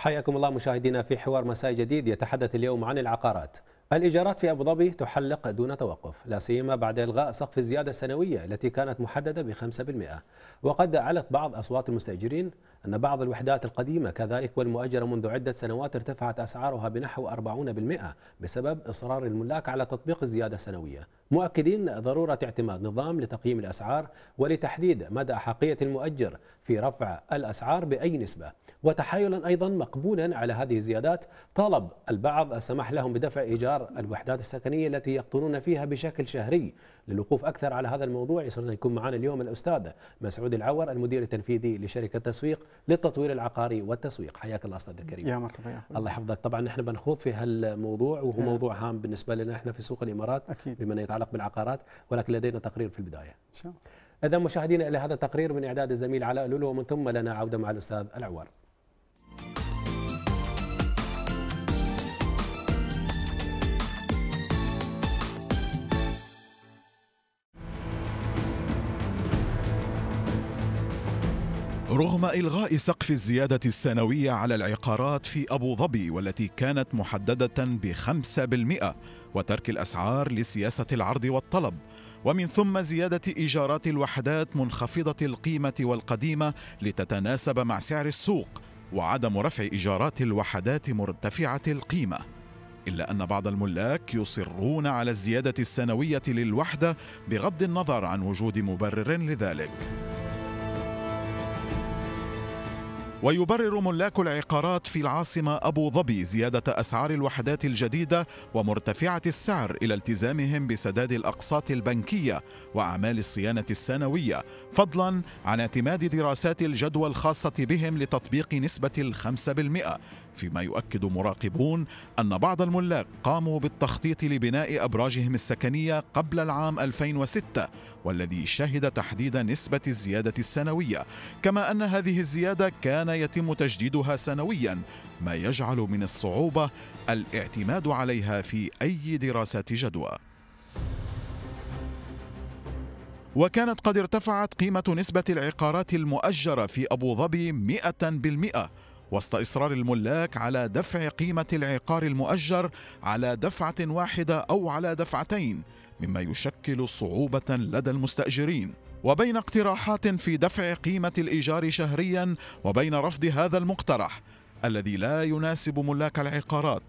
حياكم الله مشاهدينا في حوار مساء جديد يتحدث اليوم عن العقارات الإيجارات في أبوظبي تحلق دون توقف لا سيما بعد إلغاء سقف الزيادة السنوية التي كانت محددة ب 5% وقد علت بعض أصوات المستأجرين أن بعض الوحدات القديمة كذلك والمؤجرة منذ عدة سنوات ارتفعت أسعارها بنحو 40% بسبب إصرار الملاك على تطبيق الزيادة السنوية مؤكدين ضرورة اعتماد نظام لتقييم الأسعار ولتحديد مدى أحقية المؤجر في رفع الأسعار بأي نسبة وتحايلا أيضا مقبولا على هذه الزيادات طلب البعض السماح لهم بدفع إيجار الوحدات السكنية التي يقطنون فيها بشكل شهري للوقوف أكثر على هذا الموضوع يسرنا يكون معنا اليوم الأستاذ مسعود العور المدير التنفيذي لشركة تسويق للتطوير العقاري والتسويق حياك الله أستاذ الكريم يا مرحبا يا الله يحفظك طبعا نحن بنخوض في هالموضوع وهو نعم. موضوع هام بالنسبة لنا نحن في سوق الإمارات أكيد. بما يتعلق بالعقارات ولكن لدينا تقرير في البداية إن شاء الله إذا مشاهدينا إلى هذا التقرير من إعداد الزميل علاء لولو ومن ثم لنا عودة مع الأستاذ العور رغم إلغاء سقف الزيادة السنوية على العقارات في أبو ظبي والتي كانت محددة بخمسة بالمئة وترك الأسعار لسياسة العرض والطلب ومن ثم زيادة إيجارات الوحدات منخفضة القيمة والقديمة لتتناسب مع سعر السوق وعدم رفع إيجارات الوحدات مرتفعة القيمة إلا أن بعض الملاك يصرون على الزيادة السنوية للوحدة بغض النظر عن وجود مبرر لذلك ويبرر ملاك العقارات في العاصمة أبو ظبي زيادة أسعار الوحدات الجديدة ومرتفعة السعر إلى التزامهم بسداد الأقساط البنكية وأعمال الصيانة السنوية فضلا عن اعتماد دراسات الجدوى الخاصة بهم لتطبيق نسبة الخمسة بالمئة فيما يؤكد مراقبون أن بعض الملاك قاموا بالتخطيط لبناء أبراجهم السكنية قبل العام 2006 والذي شهد تحديد نسبة الزيادة السنوية كما أن هذه الزيادة كان يتم تجديدها سنويا ما يجعل من الصعوبة الاعتماد عليها في أي دراسات جدوى وكانت قد ارتفعت قيمة نسبة العقارات المؤجرة في أبو ظبي 100% وسط إصرار الملاك على دفع قيمة العقار المؤجر على دفعة واحدة أو على دفعتين مما يشكل صعوبة لدى المستأجرين وبين اقتراحات في دفع قيمة الإيجار شهريا وبين رفض هذا المقترح الذي لا يناسب ملاك العقارات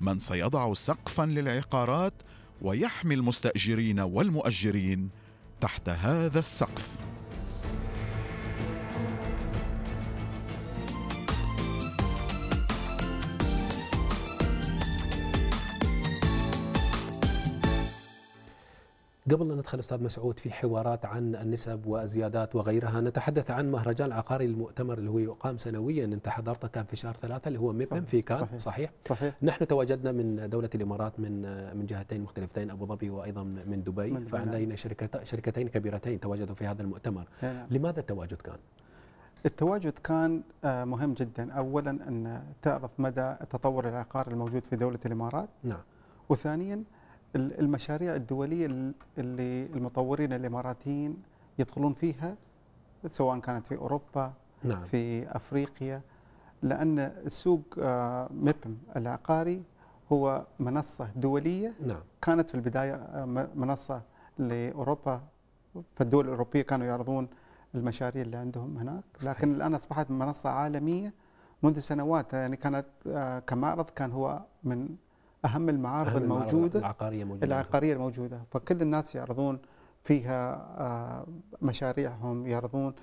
من سيضع سقفا للعقارات ويحمي المستأجرين والمؤجرين تحت هذا السقف قبل أن ندخل أستاذ مسعود في حوارات عن النسب والزيادات وغيرها نتحدث عن مهرجان العقاري المؤتمر اللي هو يقام سنويا أنت حضرته كان في شهر ثلاثة اللي هو ميبن في كان صحيح. صحيح. صحيح نحن تواجدنا من دولة الإمارات من من جهتين مختلفتين أبو ظبي وأيضا من دبي نعم. فعندنا شركتين كبيرتين تواجدوا في هذا المؤتمر نعم. نعم. لماذا التواجد كان؟ التواجد كان آه، مهم جدا أولا أن تعرف مدى تطور العقار الموجود في دولة الإمارات نعم وثانيا المشاريع الدوليه اللي المطورين الاماراتيين يدخلون فيها سواء كانت في اوروبا نعم. في افريقيا لان السوق آه، ميبم العقاري هو منصه دوليه نعم. كانت في البدايه آه، منصه لاوروبا فالدول الاوروبيه كانوا يعرضون المشاريع اللي عندهم هناك صحيح. لكن الان اصبحت منصه عالميه منذ سنوات يعني كانت آه، كمعرض كان هو من اهم المعارض أهم الموجوده العقاريه موجوده العقاريه الموجوده فكل الناس يعرضون فيها آه، مشاريعهم يعرضون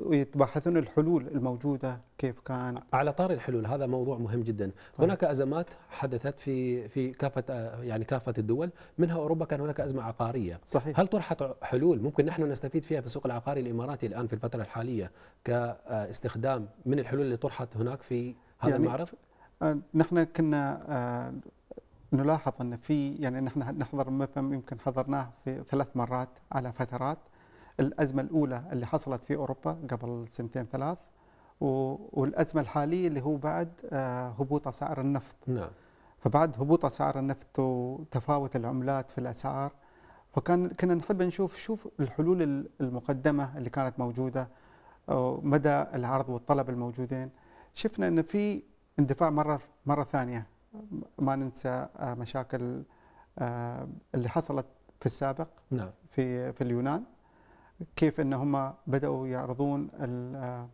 ويتباحثون الحلول الموجوده كيف كان على طار الحلول هذا موضوع مهم جدا طيب. هناك ازمات حدثت في في كافه آه، يعني كافه الدول منها اوروبا كان هناك ازمه عقاريه صحيح. هل طرحت حلول ممكن نحن نستفيد فيها في السوق العقاري الاماراتي الان في الفتره الحاليه كاستخدام من الحلول اللي طرحت هناك في هذا يعني المعرض آه، نحن كنا نلاحظ ان في يعني نحن نحضر مفهم يمكن حضرناه في ثلاث مرات على فترات الازمه الاولى اللي حصلت في اوروبا قبل سنتين ثلاث والازمه الحاليه اللي هو بعد آه، هبوط اسعار النفط نعم فبعد هبوط اسعار النفط وتفاوت العملات في الاسعار فكان كنا نحب نشوف شوف الحلول المقدمه اللي كانت موجوده مدى العرض والطلب الموجودين شفنا ان في اندفاع مره مره ثانيه ما ننسى آه، مشاكل آه، اللي حصلت في السابق نعم. في في اليونان كيف ان هم بداوا يعرضون آه،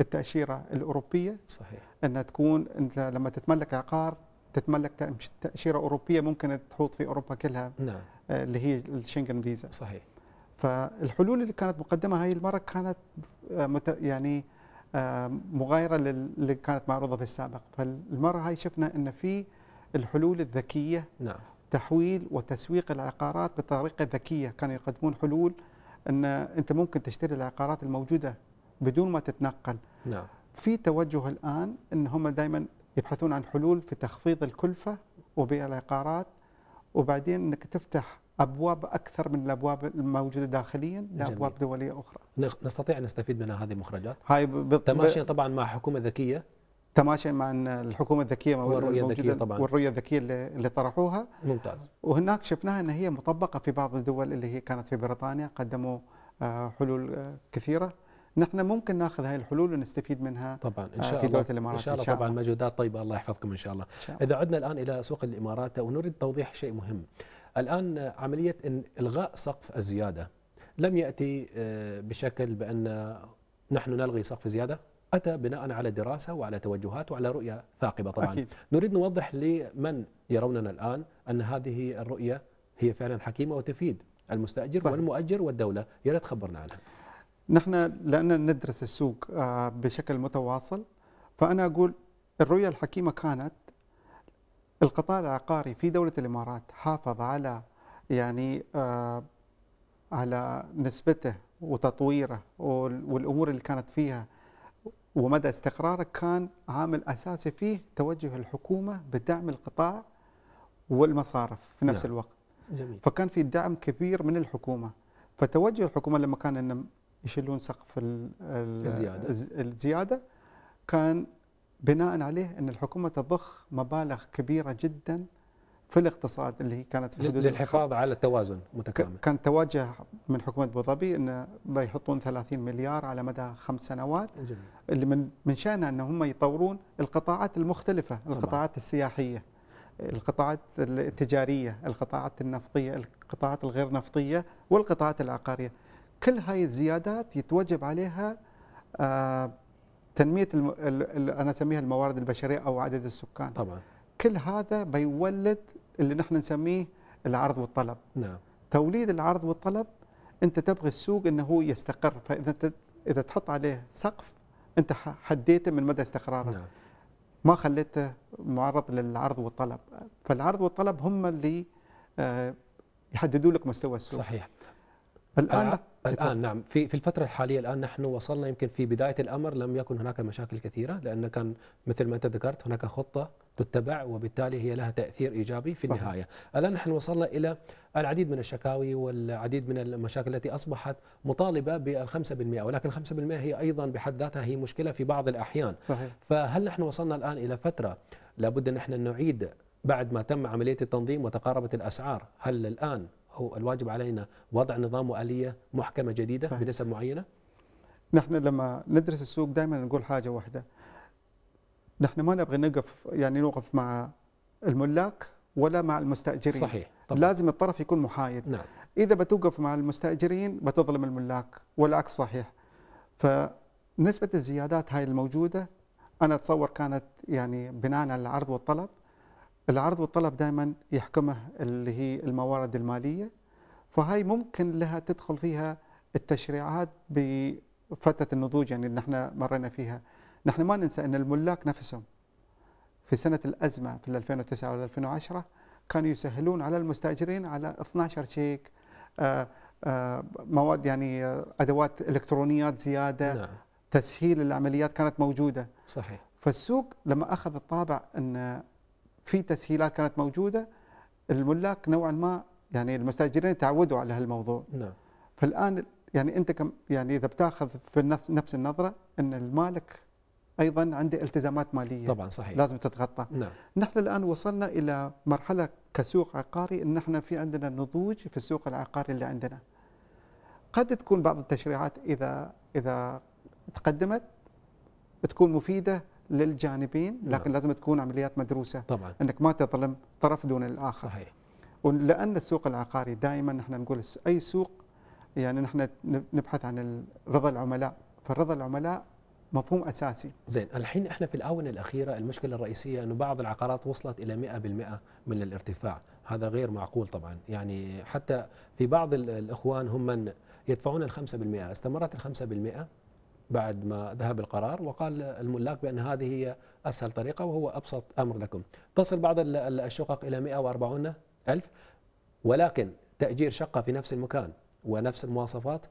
التاشيره الاوروبيه صحيح انها تكون انت لما تتملك عقار تتملك تاشيره اوروبيه ممكن تحوط في اوروبا كلها نعم اللي هي الشنغن فيزا صحيح فالحلول اللي كانت مقدمه هاي المره كانت يعني آه، مغايره اللي كانت معروضه في السابق فالمره هاي شفنا ان في الحلول الذكيه نعم. تحويل وتسويق العقارات بطريقه ذكيه كانوا يقدمون حلول ان انت ممكن تشتري العقارات الموجوده بدون ما تتنقل نعم. في توجه الان ان هم دائما يبحثون عن حلول في تخفيض الكلفه وبيع العقارات وبعدين انك تفتح ابواب اكثر من الابواب الموجوده داخليا لابواب دوليه اخرى. نستطيع ان نستفيد منها هذه المخرجات؟ هاي ب... تماشيا طبعا مع حكومه ذكيه تماشيا مع ان الحكومه الذكيه والرؤيه الذكيه طبعا والرؤيه الذكيه اللي, اللي طرحوها ممتاز وهناك شفناها ان هي مطبقه في بعض الدول اللي هي كانت في بريطانيا قدموا آه، حلول آه، كثيره نحن ممكن ناخذ هاي الحلول ونستفيد منها طبعا ان آه، شاء في دولة الله الامارات ان شاء الله طبعا مجهودات طيبه الله يحفظكم ان شاء الله, إن شاء الله. اذا عدنا الان الى سوق الامارات ونريد توضيح شيء مهم الآن عملية إلغاء سقف الزيادة لم يأتي آه، بشكل بأن نحن نلغي سقف زيادة أتى بناء على دراسة وعلى توجهات وعلى رؤية ثاقبة طبعا أكيد. نريد نوضح لمن يروننا الآن أن هذه الرؤية هي فعلا حكيمة وتفيد المستأجر صحيح. والمؤجر والدولة يا ريت خبرنا عنها نحن لأننا ندرس السوق آه، بشكل متواصل فأنا أقول الرؤية الحكيمة كانت القطاع العقاري في دولة الإمارات حافظ على يعني آه على نسبته وتطويره والأمور اللي كانت فيها ومدى استقراره كان عامل أساسي فيه توجه الحكومة بدعم القطاع والمصارف في نفس نعم. الوقت جميل. فكان في دعم كبير من الحكومة فتوجه الحكومة لما كان أنهم يشلون سقف الزيادة. الزيادة كان بناء عليه ان الحكومه تضخ مبالغ كبيره جدا في الاقتصاد اللي هي كانت في حدود للحفاظ على التوازن متكامل كان تواجه من حكومه ابو ظبي انه بيحطون 30 مليار على مدى خمس سنوات جميل. اللي من من شانها ان هم يطورون القطاعات المختلفه، القطاعات طبعا. السياحيه، القطاعات التجاريه، القطاعات النفطيه، القطاعات الغير نفطيه والقطاعات العقاريه. كل هاي الزيادات يتوجب عليها آه تنميه الم... انا اسميها الموارد البشريه او عدد السكان طبعا كل هذا بيولد اللي نحن نسميه العرض والطلب نعم توليد العرض والطلب انت تبغي السوق انه هو يستقر فاذا انت اذا تحط عليه سقف انت حديته من مدى استقراره نعم. ما خليته معرض للعرض والطلب فالعرض والطلب هم اللي آه، يحددوا لك مستوى السوق صحيح الان آه، الان نعم في في الفتره الحاليه الان نحن وصلنا يمكن في بدايه الامر لم يكن هناك مشاكل كثيره لان كان مثل ما انت ذكرت هناك خطه تتبع وبالتالي هي لها تاثير ايجابي في صحيح. النهايه الان نحن وصلنا الى العديد من الشكاوي والعديد من المشاكل التي اصبحت مطالبه بالخمسة بالمئة ولكن الخمسة بالمئة هي ايضا بحد ذاتها هي مشكله في بعض الاحيان صحيح. فهل نحن وصلنا الان الى فتره لابد ان احنا نعيد بعد ما تم عمليه التنظيم وتقاربت الاسعار هل الان أو الواجب علينا وضع نظام وآلية محكمة جديدة صحيح. بنسب معينة؟ نحن لما ندرس السوق دائما نقول حاجة واحدة نحن ما نبغى نقف يعني نوقف مع الملاك ولا مع المستأجرين صحيح طبعا. لازم الطرف يكون محايد نعم. إذا بتوقف مع المستأجرين بتظلم الملاك والعكس صحيح فنسبة الزيادات هاي الموجودة أنا أتصور كانت يعني بناء على العرض والطلب العرض والطلب دائما يحكمه اللي هي الموارد الماليه فهاي ممكن لها تدخل فيها التشريعات بفتره النضوج يعني اللي احنا مرينا فيها نحن ما ننسى ان الملاك نفسهم في سنه الازمه في 2009 و 2010 كانوا يسهلون على المستاجرين على 12 شيك آه، آه، مواد يعني آه، ادوات الكترونيات زياده نعم. تسهيل العمليات كانت موجوده صحيح فالسوق لما اخذ الطابع ان في تسهيلات كانت موجوده الملاك نوعا ما يعني المستاجرين تعودوا على هالموضوع نعم فالان يعني انت كم يعني اذا بتاخذ في نفس النظره ان المالك ايضا عنده التزامات ماليه طبعا صحيح لازم تتغطى نعم نحن الان وصلنا الى مرحله كسوق عقاري ان احنا في عندنا نضوج في السوق العقاري اللي عندنا قد تكون بعض التشريعات اذا اذا تقدمت تكون مفيده للجانبين نعم. لكن نعم. لازم تكون عمليات مدروسه طبعا انك ما تظلم طرف دون الاخر صحيح ولان السوق العقاري دائما نحن نقول اي سوق يعني نحن نبحث عن رضا العملاء فرضا العملاء مفهوم اساسي زين الحين احنا في الاونه الاخيره المشكله الرئيسيه انه بعض العقارات وصلت الى 100% من الارتفاع هذا غير معقول طبعا يعني حتى في بعض الاخوان هم من يدفعون ال 5% استمرت ال 5% بعد ما ذهب القرار وقال الملاك بأن هذه هي أسهل طريقة وهو أبسط أمر لكم تصل بعض الشقق إلى 140 ألف ولكن تأجير شقة في نفس المكان ونفس المواصفات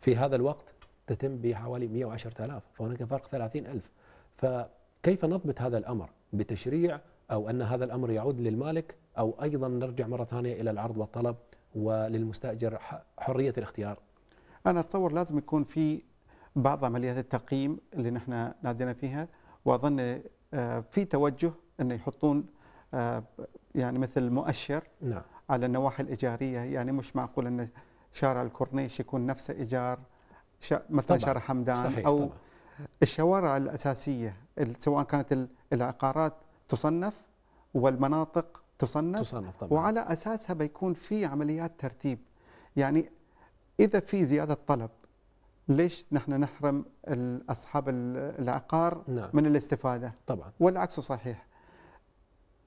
في هذا الوقت تتم بحوالي 110 ألاف فهناك فرق 30 ألف فكيف نضبط هذا الأمر بتشريع أو أن هذا الأمر يعود للمالك أو أيضا نرجع مرة ثانية إلى العرض والطلب وللمستأجر حرية الاختيار أنا أتصور لازم يكون في بعض عمليات التقييم اللي نحن نادينا فيها واظن آه، في توجه انه يحطون آه، يعني مثل مؤشر نعم. على النواحي الايجاريه يعني مش معقول ان شارع الكورنيش يكون نفسه ايجار مثلا شارع حمدان صحيح او طبعًا. الشوارع الاساسيه سواء كانت العقارات تصنف والمناطق تصنف, تصنف طبعًا. وعلى اساسها بيكون في عمليات ترتيب يعني اذا في زياده طلب ليش نحن نحرم اصحاب العقار نعم. من الاستفاده؟ طبعا والعكس صحيح.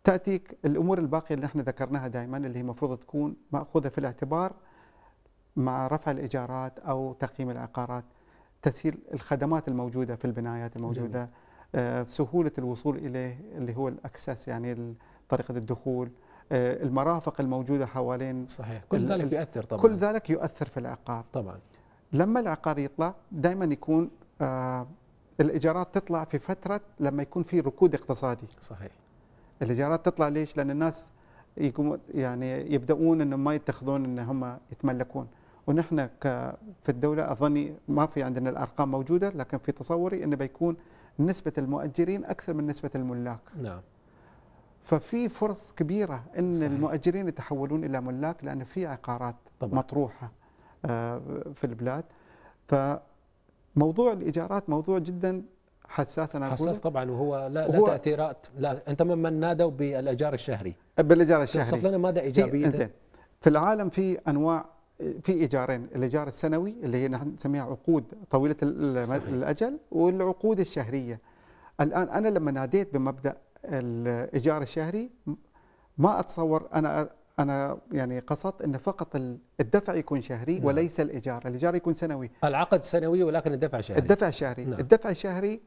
تاتيك الامور الباقيه اللي احنا ذكرناها دائما اللي هي المفروض تكون ماخوذه في الاعتبار مع رفع الايجارات او تقييم العقارات، تسهيل الخدمات الموجوده في البنايات الموجوده، جميل. آه، سهوله الوصول اليه اللي هو الاكسس يعني طريقه الدخول، آه، المرافق الموجوده حوالين صحيح، كل ذلك يؤثر طبعا كل ذلك يؤثر في العقار طبعا لما العقار يطلع دائما يكون آه الايجارات تطلع في فتره لما يكون في ركود اقتصادي صحيح الايجارات تطلع ليش لان الناس يقومون يعني يبداون انهم ما يتخذون ان هم يتملكون ونحن في الدوله اظني ما في عندنا الارقام موجوده لكن في تصوري انه بيكون نسبه المؤجرين اكثر من نسبه الملاك نعم ففي فرص كبيره ان صحيح. المؤجرين يتحولون الى ملاك لان في عقارات طبعا. مطروحه في البلاد فموضوع الايجارات موضوع جدا حساس انا حساس طبعا وهو لا, لا تاثيرات لا انت ممن نادوا بالايجار الشهري بالايجار الشهري توصف لنا ماذا ايجابيه انزين في العالم في انواع في ايجارين الايجار السنوي اللي هي نحن نسميها عقود طويله صحيح. الاجل والعقود الشهريه الان انا لما ناديت بمبدا الايجار الشهري ما اتصور انا انا يعني قصدت ان فقط الدفع يكون شهري نعم. وليس الايجار، الايجار يكون سنوي. العقد سنوي ولكن الدفع شهري. الدفع شهري، نعم. الدفع الشهري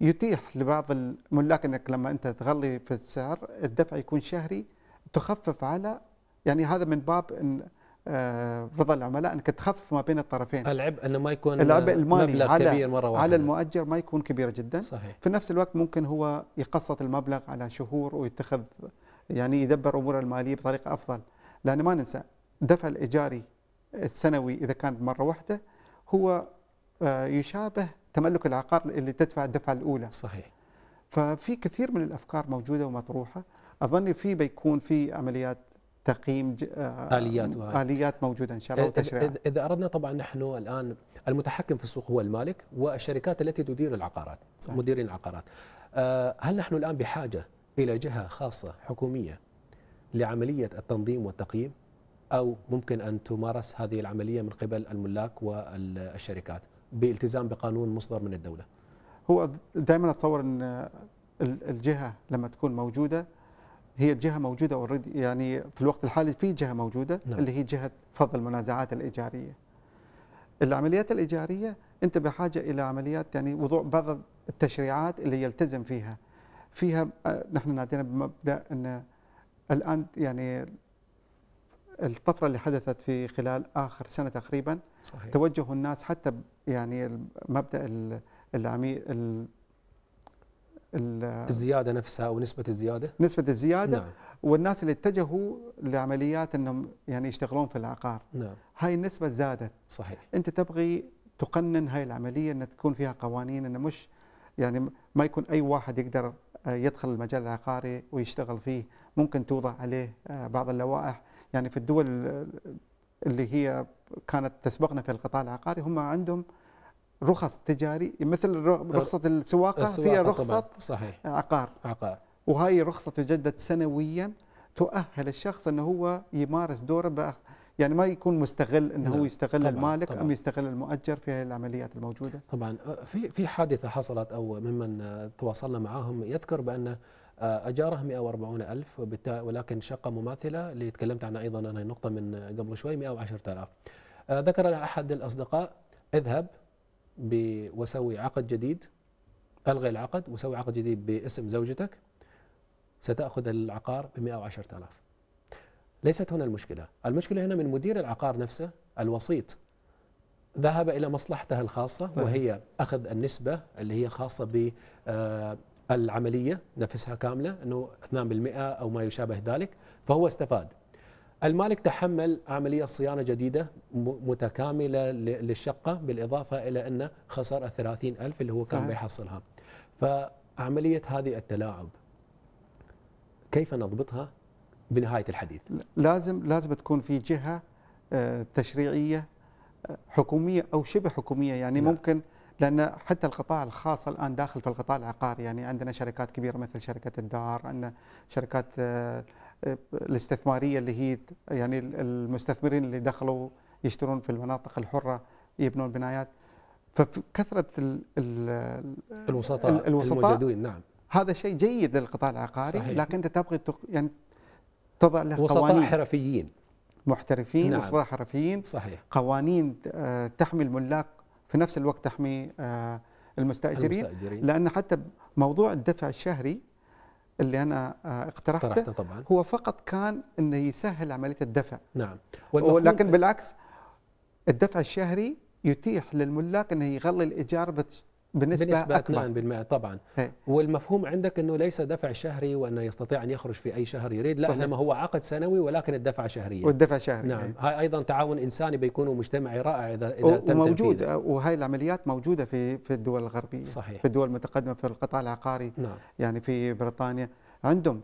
يتيح لبعض الملاك انك لما انت تغلي في السعر الدفع يكون شهري تخفف على يعني هذا من باب إن آه، رضا العملاء انك تخفف ما بين الطرفين العبء انه ما يكون العبء المالي مبلغ على كبير مره واحده على المؤجر ما يكون كبير جدا صحيح. في نفس الوقت ممكن هو يقسط المبلغ على شهور ويتخذ يعني يدبر اموره الماليه بطريقه افضل لان ما ننسى الدفع الايجاري السنوي اذا كان مره واحده هو آه، يشابه تملك العقار اللي تدفع الدفعه الاولى صحيح ففي كثير من الافكار موجوده ومطروحه اظن في بيكون في عمليات تقييم آه، اليات وهي. اليات موجوده ان شاء الله وتشريعات إذا, اذا اردنا طبعا نحن الان المتحكم في السوق هو المالك والشركات التي تدير العقارات صحيح. مديرين العقارات آه، هل نحن الان بحاجه إلى جهة خاصة حكومية لعملية التنظيم والتقييم أو ممكن أن تمارس هذه العملية من قبل الملاك والشركات بالتزام بقانون مصدر من الدولة هو دائما أتصور أن الجهة لما تكون موجودة هي الجهة موجودة اوريدي يعني في الوقت الحالي في جهة موجودة نعم. اللي هي جهة فض المنازعات الإيجارية العمليات الإيجارية أنت بحاجة إلى عمليات يعني وضوء بعض التشريعات اللي يلتزم فيها فيها آه، نحن نادينا بمبدا ان الان يعني الطفره اللي حدثت في خلال اخر سنه تقريبا صحيح. توجه الناس حتى يعني مبدا العميق الزياده نفسها او نسبه الزياده نسبه الزياده نعم. والناس اللي اتجهوا لعمليات انهم يعني يشتغلون في العقار نعم هاي النسبه زادت صحيح انت تبغي تقنن هاي العمليه ان تكون فيها قوانين انه مش يعني ما يكون اي واحد يقدر آه، يدخل المجال العقاري ويشتغل فيه ممكن توضع عليه آه، بعض اللوائح يعني في الدول اللي هي كانت تسبقنا في القطاع العقاري هم عندهم رخص تجاري مثل أه، رخصة السواقة, السواقة فيها رخصة صحيح عقار عقار وهي رخصة تجدد سنويا تؤهل الشخص انه هو يمارس دوره يعني ما يكون مستغل انه نعم. هو يستغل طبعًا المالك طبعًا ام يستغل المؤجر في هذه العمليات الموجوده؟ طبعا أه، في في حادثه حصلت او ممن أه، تواصلنا معهم يذكر بان أه، اجاره 140000 ولكن شقه مماثله اللي تكلمت عنها ايضا انا نقطه من قبل شوي 110000 ذكر لها احد الاصدقاء اذهب وسوي عقد جديد الغي العقد وسوي عقد جديد باسم زوجتك ستاخذ العقار ب 110000 ليست هنا المشكله، المشكله هنا من مدير العقار نفسه الوسيط ذهب الى مصلحته الخاصه صحيح. وهي اخذ النسبه اللي هي خاصه ب آه، العمليه نفسها كامله انه 2% او ما يشابه ذلك فهو استفاد. المالك تحمل عمليه صيانه جديده متكامله للشقه بالاضافه الى انه خسر ال 30000 اللي هو كان صحيح. بيحصلها. فعمليه هذه التلاعب كيف نضبطها بنهايه الحديث لازم لازم تكون في جهه آه، تشريعيه آه، حكوميه او شبه حكوميه يعني لا. ممكن لان حتى القطاع الخاص الان داخل في القطاع العقاري يعني عندنا شركات كبيره مثل شركه الدار عندنا شركات آه، الاستثماريه اللي هي يعني المستثمرين اللي دخلوا يشترون في المناطق الحره يبنون بنايات فكثره ال ال الوسطاء الوسطاء الموجودين نعم هذا شيء جيد للقطاع العقاري صحيح. لكن انت تبغى يعني تضع له قوانين وسطاء حرفيين محترفين نعم. وسطاء حرفيين صحيح قوانين آه، تحمي الملاك في نفس الوقت تحمي آه، المستاجرين, المستأجرين. لان حتى موضوع الدفع الشهري اللي انا آه، اقترحته, اقترحته طبعا. هو فقط كان انه يسهل عمليه الدفع نعم ولكن بالعكس الدفع الشهري يتيح للملاك انه يغلي الايجار بنسبة, بنسبة أكبر بالمئة طبعا هي. والمفهوم عندك أنه ليس دفع شهري وأنه يستطيع أن يخرج في أي شهر يريد لا إنما هو عقد سنوي ولكن الدفع شهريا والدفع شهري نعم هي. هاي أيضا تعاون إنساني بيكون مجتمعي رائع إذا, إذا تم موجود وهي العمليات موجودة في في الدول الغربية صحيح في الدول المتقدمة في القطاع العقاري نعم. يعني في بريطانيا عندهم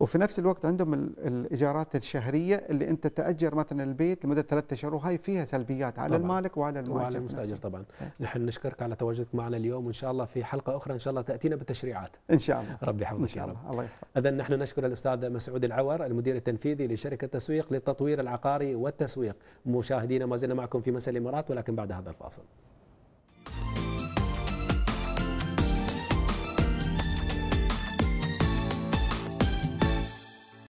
وفي نفس الوقت عندهم الايجارات الشهريه اللي انت تاجر مثلا البيت لمده ثلاثة اشهر وهي فيها سلبيات على طبعًا. المالك وعلى المؤجر وعلى المستاجر طبعا إيه. نحن نشكرك على تواجدك معنا اليوم وان شاء الله في حلقه اخرى ان شاء الله تاتينا بالتشريعات ان شاء الله ربي يحفظك ان شاء الله الله يحفظك اذا نحن نشكر الاستاذ مسعود العور المدير التنفيذي لشركه تسويق للتطوير العقاري والتسويق مشاهدينا ما زلنا معكم في مساء الامارات ولكن بعد هذا الفاصل